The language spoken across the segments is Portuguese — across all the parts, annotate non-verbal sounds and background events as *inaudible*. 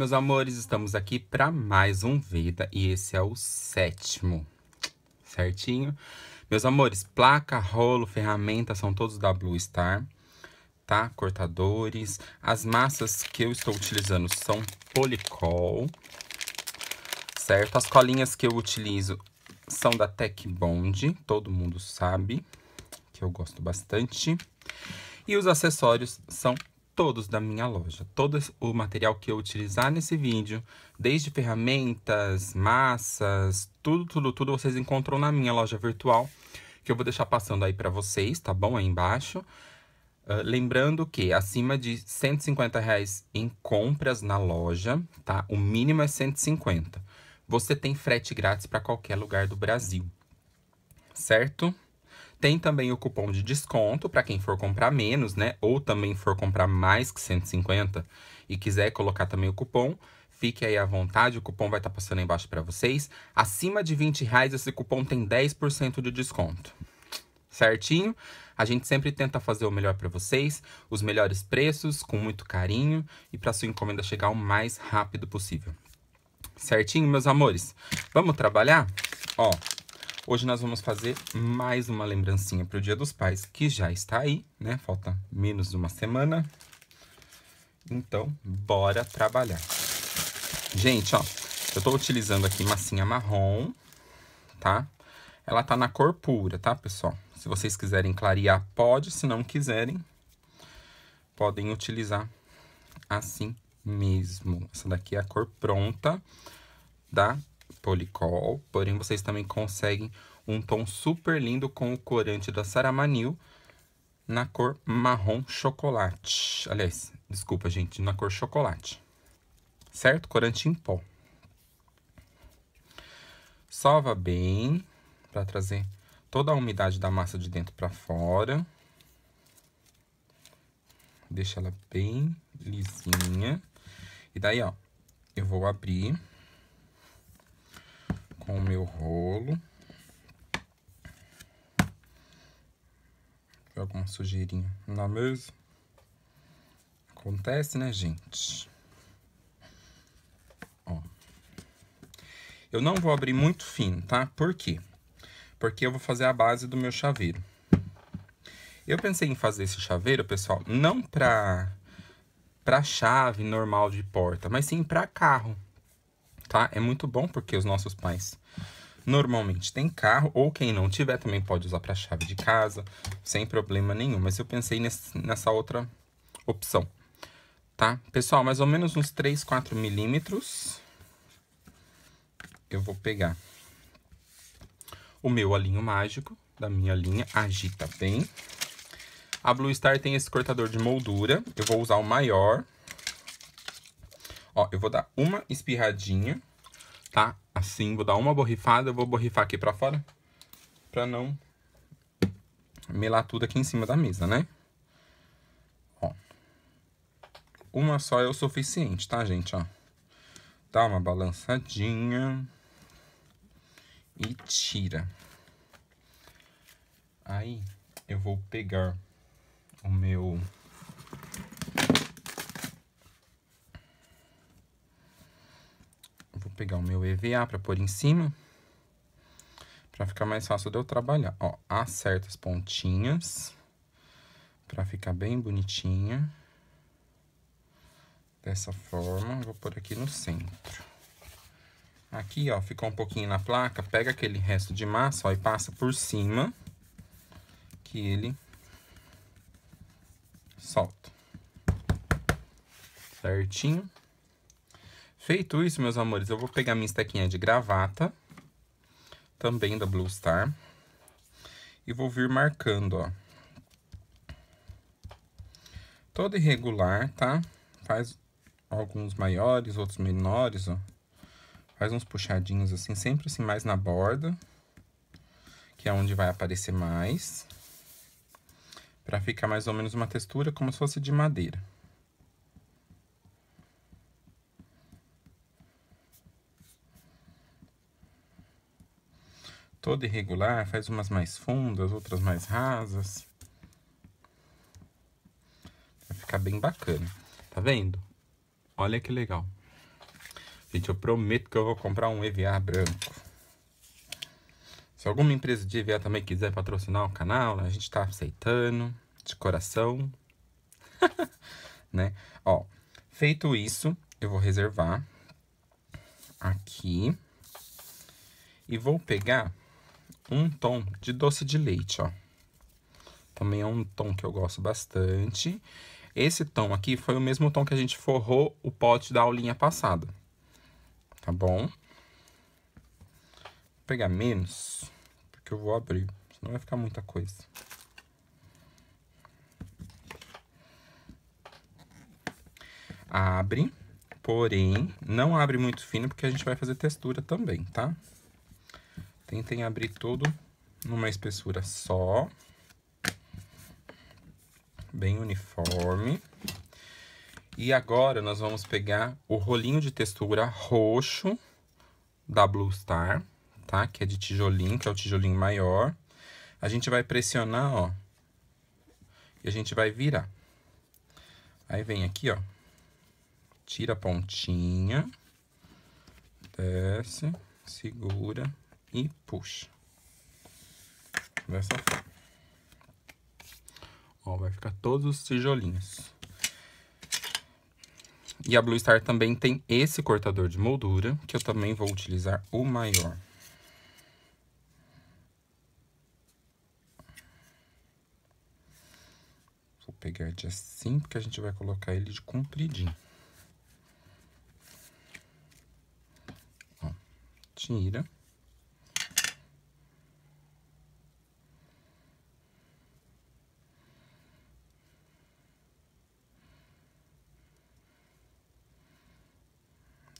meus amores, estamos aqui para mais um Vida e esse é o sétimo, certinho? Meus amores, placa, rolo, ferramenta são todos da Blue Star, tá? Cortadores, as massas que eu estou utilizando são Policol, certo? As colinhas que eu utilizo são da Tech Bond, todo mundo sabe que eu gosto bastante. E os acessórios são todos da minha loja. Todo o material que eu utilizar nesse vídeo, desde ferramentas, massas, tudo, tudo, tudo vocês encontram na minha loja virtual, que eu vou deixar passando aí para vocês, tá bom? Aí embaixo. Uh, lembrando que acima de 150 reais em compras na loja, tá? O mínimo é 150. Você tem frete grátis para qualquer lugar do Brasil, certo? Tem também o cupom de desconto para quem for comprar menos, né? Ou também for comprar mais que 150 e quiser colocar também o cupom. Fique aí à vontade, o cupom vai estar tá passando aí embaixo para vocês. Acima de 20 reais, esse cupom tem 10% de desconto certinho. A gente sempre tenta fazer o melhor para vocês, os melhores preços, com muito carinho e para sua encomenda chegar o mais rápido possível. Certinho, meus amores? Vamos trabalhar? Ó, Hoje nós vamos fazer mais uma lembrancinha para o Dia dos Pais, que já está aí, né? Falta menos de uma semana. Então, bora trabalhar. Gente, ó, eu tô utilizando aqui massinha marrom, tá? Ela tá na cor pura, tá, pessoal? Se vocês quiserem clarear, pode. Se não quiserem, podem utilizar assim mesmo. Essa daqui é a cor pronta da Policol, porém vocês também conseguem um tom super lindo com o corante da Saramanil na cor marrom chocolate. Aliás, desculpa, gente, na cor chocolate. Certo? Corante em pó. Sova bem para trazer toda a umidade da massa de dentro para fora. Deixa ela bem lisinha. E daí, ó, eu vou abrir com o meu rolo. alguma sujeirinha na mesa. Acontece, né, gente? Ó. Eu não vou abrir muito fino, tá? Por quê? Porque eu vou fazer a base do meu chaveiro. Eu pensei em fazer esse chaveiro, pessoal, não pra, pra chave normal de porta, mas sim pra carro tá? É muito bom porque os nossos pais normalmente tem carro, ou quem não tiver também pode usar para chave de casa, sem problema nenhum. Mas eu pensei nesse, nessa outra opção, tá? Pessoal, mais ou menos uns 3, 4 milímetros eu vou pegar o meu alinho mágico da minha linha, agita bem. A Blue Star tem esse cortador de moldura, eu vou usar o maior, Ó, eu vou dar uma espirradinha, tá? Assim, vou dar uma borrifada, eu vou borrifar aqui pra fora pra não melar tudo aqui em cima da mesa, né? Ó. Uma só é o suficiente, tá, gente? Ó. Dá uma balançadinha e tira. Aí, eu vou pegar o meu Eu vou pegar o meu EVA para pôr em cima, para ficar mais fácil de eu trabalhar. Ó, acerta as pontinhas, para ficar bem bonitinha. Dessa forma, vou pôr aqui no centro. Aqui, ó, ficou um pouquinho na placa, pega aquele resto de massa, ó, e passa por cima, que ele solta. Certinho. Feito isso, meus amores, eu vou pegar minha estequinha de gravata, também da Blue Star, e vou vir marcando, ó. Todo irregular, tá? Faz alguns maiores, outros menores, ó. Faz uns puxadinhos assim, sempre assim mais na borda, que é onde vai aparecer mais. Pra ficar mais ou menos uma textura como se fosse de madeira. toda irregular, faz umas mais fundas, outras mais rasas. Vai ficar bem bacana. Tá vendo? Olha que legal. Gente, eu prometo que eu vou comprar um EVA branco. Se alguma empresa de EVA também quiser patrocinar o canal, a gente tá aceitando, de coração. *laughs* né? Ó, feito isso, eu vou reservar aqui. E vou pegar um tom de doce de leite, ó. Também é um tom que eu gosto bastante. Esse tom aqui foi o mesmo tom que a gente forrou o pote da aulinha passada. Tá bom? Vou pegar menos, porque eu vou abrir, senão vai ficar muita coisa. Abre, porém, não abre muito fino, porque a gente vai fazer textura também, tá? Tá? Tentem abrir tudo numa espessura só. Bem uniforme. E agora nós vamos pegar o rolinho de textura roxo da Blue Star, tá? Que é de tijolinho, que é o tijolinho maior. A gente vai pressionar, ó. E a gente vai virar. Aí vem aqui, ó. Tira a pontinha. Desce, segura e puxa. Dessa forma. Ó, vai ficar todos os tijolinhos. E a Blue Star também tem esse cortador de moldura, que eu também vou utilizar o maior. Vou pegar de assim, porque a gente vai colocar ele de compridinho. Ó, tira.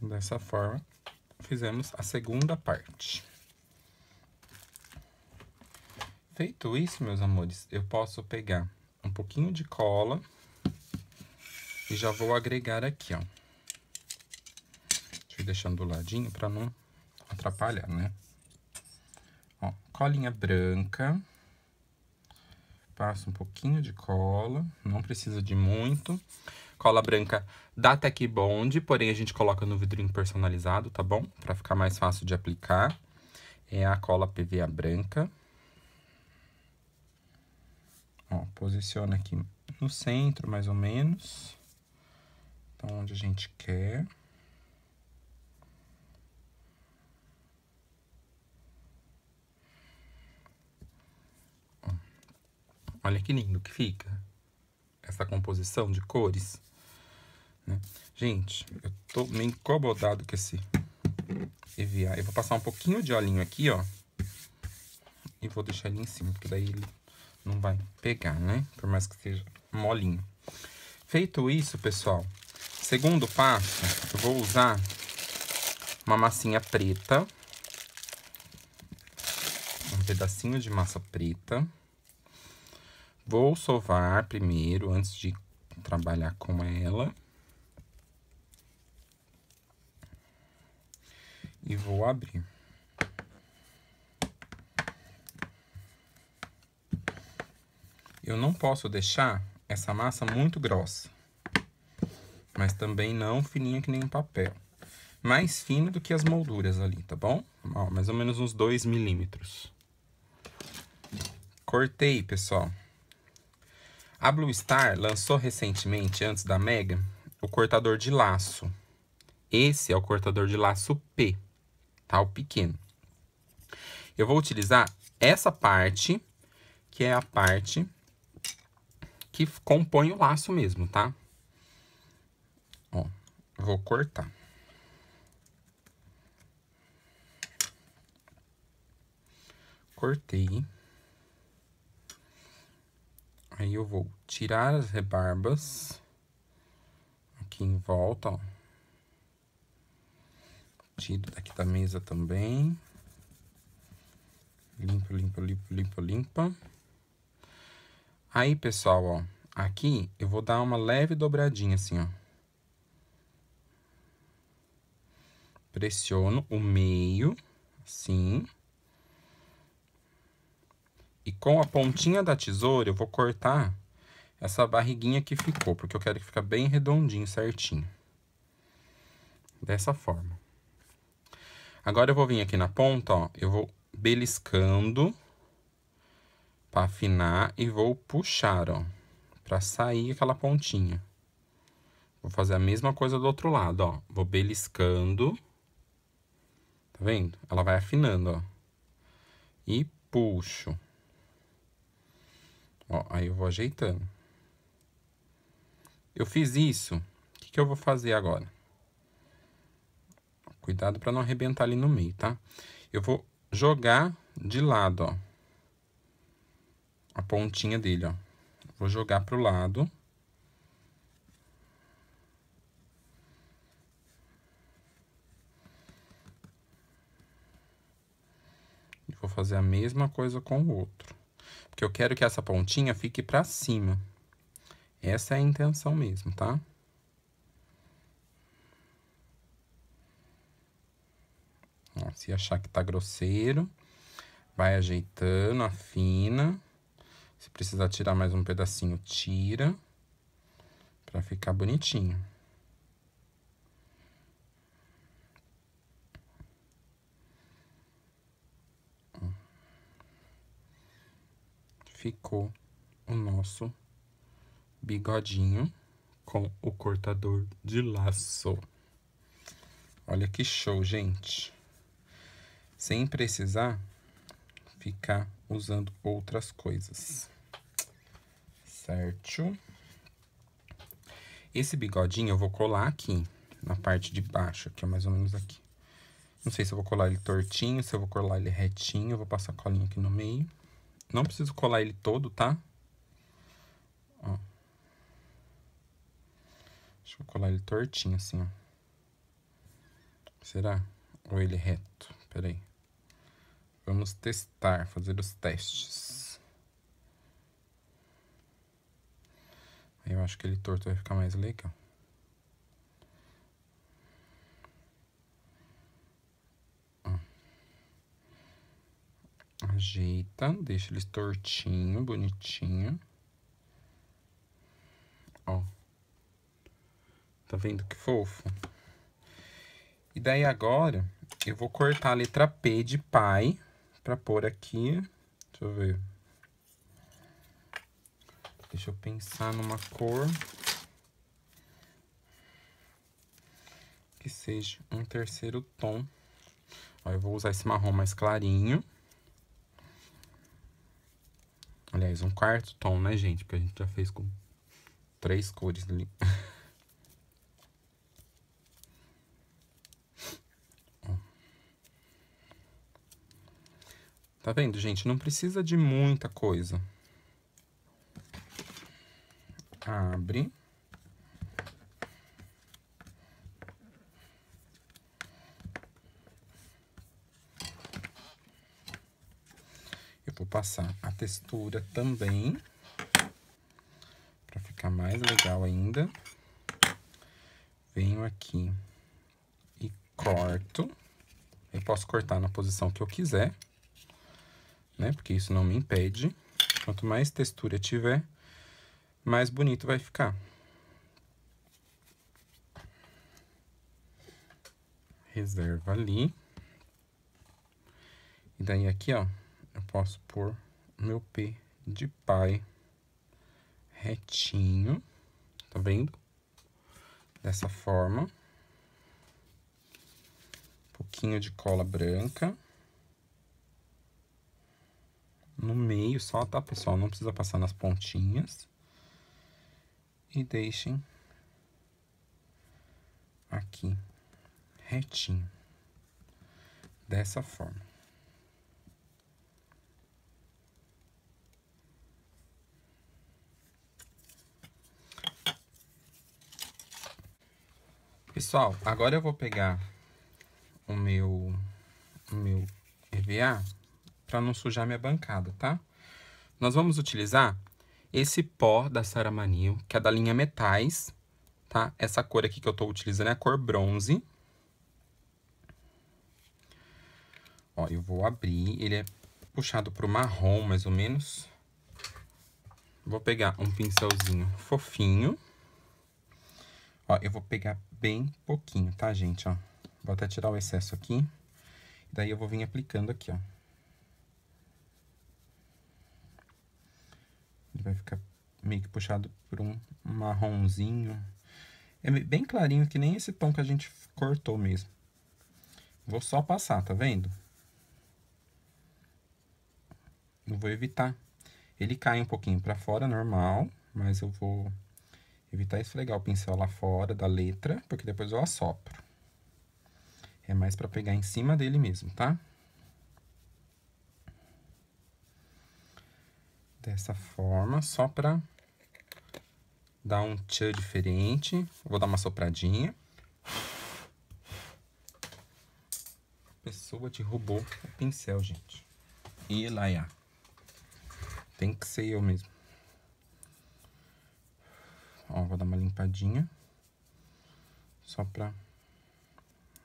Dessa forma, fizemos a segunda parte. Feito isso, meus amores, eu posso pegar um pouquinho de cola e já vou agregar aqui, ó. Deixa eu deixando do ladinho para não atrapalhar, né? Ó, colinha branca. Passo um pouquinho de cola, não precisa de muito cola branca da Tech Bond, porém a gente coloca no vidrinho personalizado, tá bom? Pra ficar mais fácil de aplicar. É a cola PVA branca. Ó, posiciona aqui no centro, mais ou menos. Então, onde a gente quer. Olha que lindo que fica essa composição de cores. Né? Gente, eu tô meio incomodado com esse EVA. Eu vou passar um pouquinho de olhinho aqui, ó. E vou deixar ele em cima, porque daí ele não vai pegar, né? Por mais que seja molinho. Feito isso, pessoal, segundo passo, eu vou usar uma massinha preta. Um pedacinho de massa preta. Vou sovar primeiro, antes de trabalhar com ela. vou abrir. Eu não posso deixar essa massa muito grossa, mas também não fininha que nem um papel. Mais fino do que as molduras ali, tá bom? Ó, mais ou menos uns 2 milímetros. Cortei, pessoal. A Blue Star lançou recentemente, antes da Mega, o cortador de laço. Esse é o cortador de laço P tá? O pequeno. Eu vou utilizar essa parte, que é a parte que compõe o laço mesmo, tá? Ó, vou cortar. Cortei. Aí eu vou tirar as rebarbas aqui em volta, ó partido daqui tá da mesa também. Limpa, limpa, limpa, limpa, limpa. Aí, pessoal, ó. Aqui eu vou dar uma leve dobradinha assim, ó. Pressiono o meio, assim. E com a pontinha da tesoura eu vou cortar essa barriguinha que ficou, porque eu quero que fique bem redondinho, certinho. Dessa forma. Agora eu vou vir aqui na ponta, ó, eu vou beliscando para afinar e vou puxar, ó, para sair aquela pontinha. Vou fazer a mesma coisa do outro lado, ó, vou beliscando, tá vendo? Ela vai afinando, ó, e puxo. Ó, aí eu vou ajeitando. Eu fiz isso, o que, que eu vou fazer agora? Cuidado para não arrebentar ali no meio, tá? Eu vou jogar de lado, ó. A pontinha dele, ó. Vou jogar pro lado. E vou fazer a mesma coisa com o outro. Porque eu quero que essa pontinha fique pra cima. Essa é a intenção mesmo, tá? Se achar que tá grosseiro, vai ajeitando, afina. Se precisar tirar mais um pedacinho, tira. Pra ficar bonitinho. Ficou o nosso bigodinho com o cortador de laço. Olha que show, gente sem precisar ficar usando outras coisas. Certo? Esse bigodinho eu vou colar aqui, na parte de baixo, aqui, é mais ou menos aqui. Não sei se eu vou colar ele tortinho, se eu vou colar ele retinho, eu vou passar a colinha aqui no meio. Não preciso colar ele todo, tá? Ó. Deixa eu colar ele tortinho, assim, ó. Será? Ou ele é reto? Peraí. Vamos testar, fazer os testes. Eu acho que ele torto vai ficar mais legal. Ajeita, deixa eles tortinho, bonitinho. Ó. Tá vendo que fofo? E daí agora, eu vou cortar a letra P de pai para pôr aqui. Deixa eu ver. Deixa eu pensar numa cor que seja um terceiro tom. Ó, eu vou usar esse marrom mais clarinho. Aliás, um quarto tom, né, gente? Porque a gente já fez com três cores ali. Né? Tá vendo, gente? Não precisa de muita coisa. Abre. Eu vou passar a textura também. Pra ficar mais legal ainda. Venho aqui e corto. Eu posso cortar na posição que eu quiser né? Porque isso não me impede. Quanto mais textura tiver, mais bonito vai ficar. Reserva ali. E daí aqui, ó, eu posso pôr meu P de pai retinho, tá vendo? Dessa forma. Um pouquinho de cola branca no meio só, tá, pessoal? Não precisa passar nas pontinhas. E deixem aqui retinho. Dessa forma. Pessoal, agora eu vou pegar o meu, o meu EVA para não sujar minha bancada, tá? Nós vamos utilizar esse pó da Sarah Manil que é da linha Metais, tá? Essa cor aqui que eu estou utilizando é a cor bronze. Ó, eu vou abrir, ele é puxado pro marrom, mais ou menos. Vou pegar um pincelzinho fofinho. Ó, eu vou pegar bem pouquinho, tá, gente? Ó, vou até tirar o excesso aqui. Daí eu vou vir aplicando aqui, ó. Ele vai ficar meio que puxado por um marronzinho. É bem clarinho, que nem esse tom que a gente cortou mesmo. Vou só passar, tá vendo? Eu vou evitar. Ele cai um pouquinho pra fora, normal, mas eu vou evitar esfregar o pincel lá fora da letra, porque depois eu assopro. É mais pra pegar em cima dele mesmo, tá? dessa forma, só para dar um tchan diferente. Vou dar uma sopradinha. pessoa de robô o é pincel, gente. E lá, já. Tem que ser eu mesmo. Ó, vou dar uma limpadinha. Só pra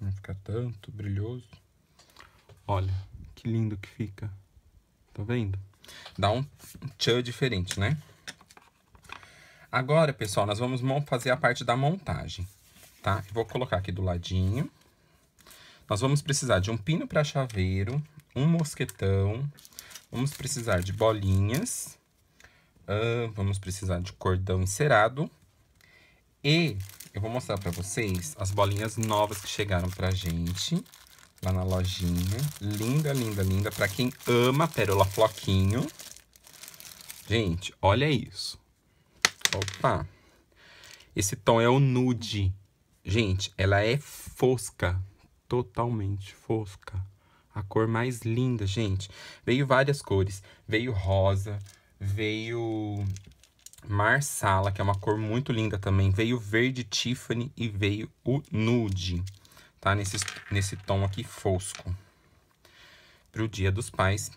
não ficar tanto brilhoso. Olha, que lindo que fica. Tá vendo? dá um tchan diferente, né? Agora, pessoal, nós vamos fazer a parte da montagem, tá? vou colocar aqui do ladinho. Nós vamos precisar de um pino para chaveiro, um mosquetão, vamos precisar de bolinhas, uh, vamos precisar de cordão encerado e eu vou mostrar para vocês as bolinhas novas que chegaram pra gente lá na lojinha. Linda, linda, linda. Para quem ama pérola floquinho. Gente, olha isso. Opa. Esse tom é o nude. Gente, ela é fosca. Totalmente fosca. A cor mais linda, gente. Veio várias cores. Veio rosa, veio marsala, que é uma cor muito linda também. Veio verde Tiffany e veio o nude tá? Nesse, nesse tom aqui fosco. Pro Dia dos Pais,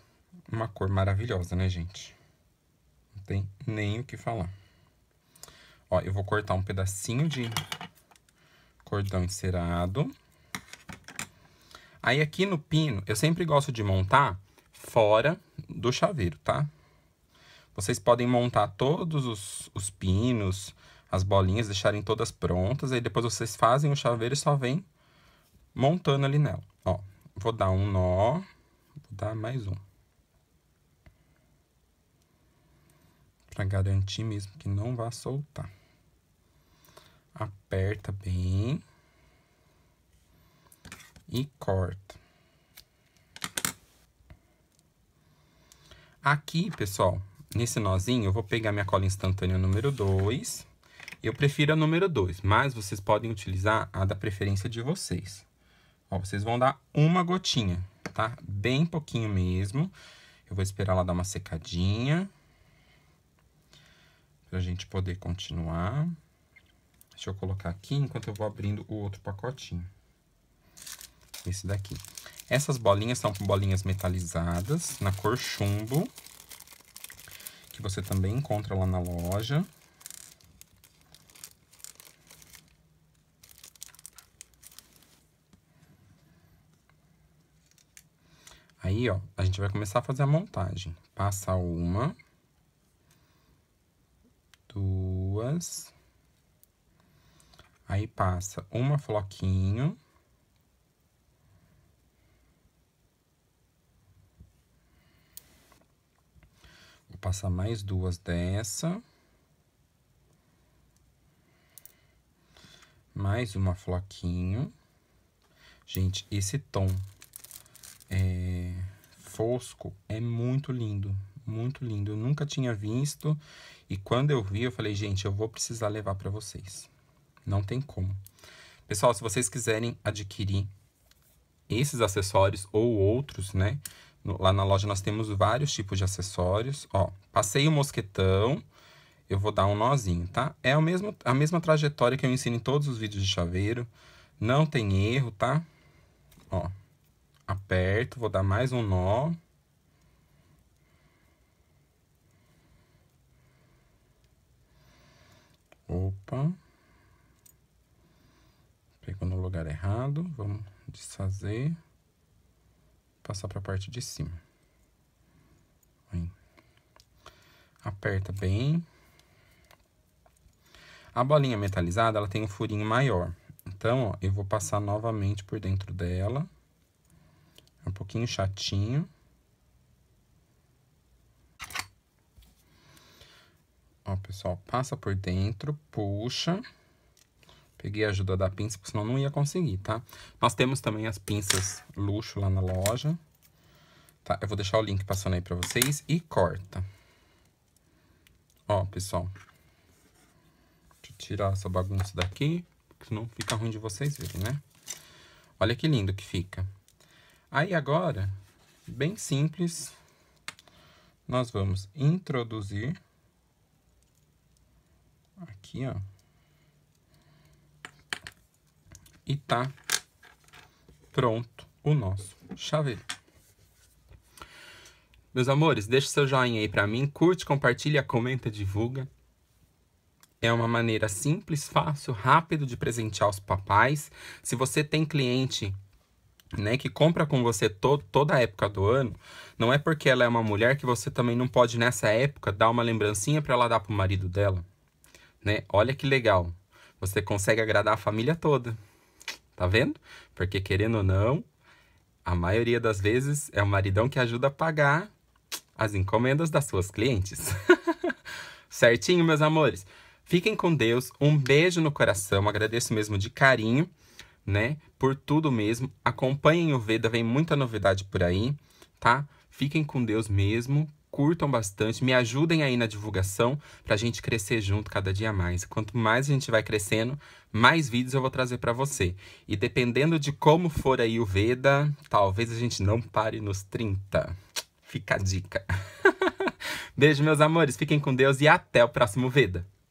uma cor maravilhosa, né, gente? Não tem nem o que falar. Ó, eu vou cortar um pedacinho de cordão encerado. Aí aqui no pino, eu sempre gosto de montar fora do chaveiro, tá? Vocês podem montar todos os, os pinos, as bolinhas, deixarem todas prontas. Aí depois vocês fazem o chaveiro e só vem montando ali nela. Ó, vou dar um nó, vou dar mais um. Pra garantir mesmo que não vá soltar. Aperta bem. E corta. Aqui, pessoal, nesse nozinho, eu vou pegar minha cola instantânea número 2. Eu prefiro a número 2, mas vocês podem utilizar a da preferência de vocês. Ó, vocês vão dar uma gotinha, tá? Bem pouquinho mesmo. Eu vou esperar ela dar uma secadinha. Pra gente poder continuar. Deixa eu colocar aqui enquanto eu vou abrindo o outro pacotinho. Esse daqui. Essas bolinhas são bolinhas metalizadas, na cor chumbo. Que você também encontra lá na loja. Aí, ó, a gente vai começar a fazer a montagem. Passa uma, duas, aí passa uma floquinho. Vou passar mais duas dessa. Mais uma floquinho. Gente, esse tom é, fosco é muito lindo, muito lindo. Eu nunca tinha visto e quando eu vi, eu falei, gente, eu vou precisar levar para vocês. Não tem como. Pessoal, se vocês quiserem adquirir esses acessórios ou outros, né? lá na loja nós temos vários tipos de acessórios. Ó, passei o mosquetão, eu vou dar um nozinho, tá? É a mesma a mesma trajetória que eu ensino em todos os vídeos de chaveiro. Não tem erro, tá? Ó, aperto, vou dar mais um nó. Opa. Pegou no lugar errado, vamos desfazer, passar para a parte de cima. Aí. Aperta bem. A bolinha metalizada, ela tem um furinho maior. Então, ó, eu vou passar novamente por dentro dela. É um pouquinho chatinho. Ó, pessoal, passa por dentro, puxa. Peguei a ajuda da pinça, porque senão não ia conseguir, tá? Nós temos também as pinças luxo lá na loja. Tá, eu vou deixar o link passando aí pra vocês e corta. Ó, pessoal. Deixa eu tirar essa bagunça daqui, porque senão fica ruim de vocês verem, né? Olha que lindo que fica. Aí agora, bem simples, nós vamos introduzir aqui, ó. E tá pronto o nosso chaveiro. Meus amores, deixa seu joinha aí para mim, curte, compartilha, comenta, divulga. É uma maneira simples, fácil, rápido de presentear os papais. Se você tem cliente né, que compra com você to toda a época do ano, não é porque ela é uma mulher que você também não pode nessa época dar uma lembrancinha para ela dar pro marido dela, né? Olha que legal. Você consegue agradar a família toda. Tá vendo? Porque querendo ou não, a maioria das vezes é o maridão que ajuda a pagar as encomendas das suas clientes. *laughs* Certinho, meus amores? Fiquem com Deus, um beijo no coração, agradeço mesmo de carinho né? Por tudo mesmo. Acompanhem o Veda, vem muita novidade por aí, tá? Fiquem com Deus mesmo, curtam bastante, me ajudem aí na divulgação para a gente crescer junto cada dia mais. Quanto mais a gente vai crescendo, mais vídeos eu vou trazer para você. E dependendo de como for aí o Veda, talvez a gente não pare nos 30. Fica a dica. *laughs* Beijo, meus amores, fiquem com Deus e até o próximo Veda.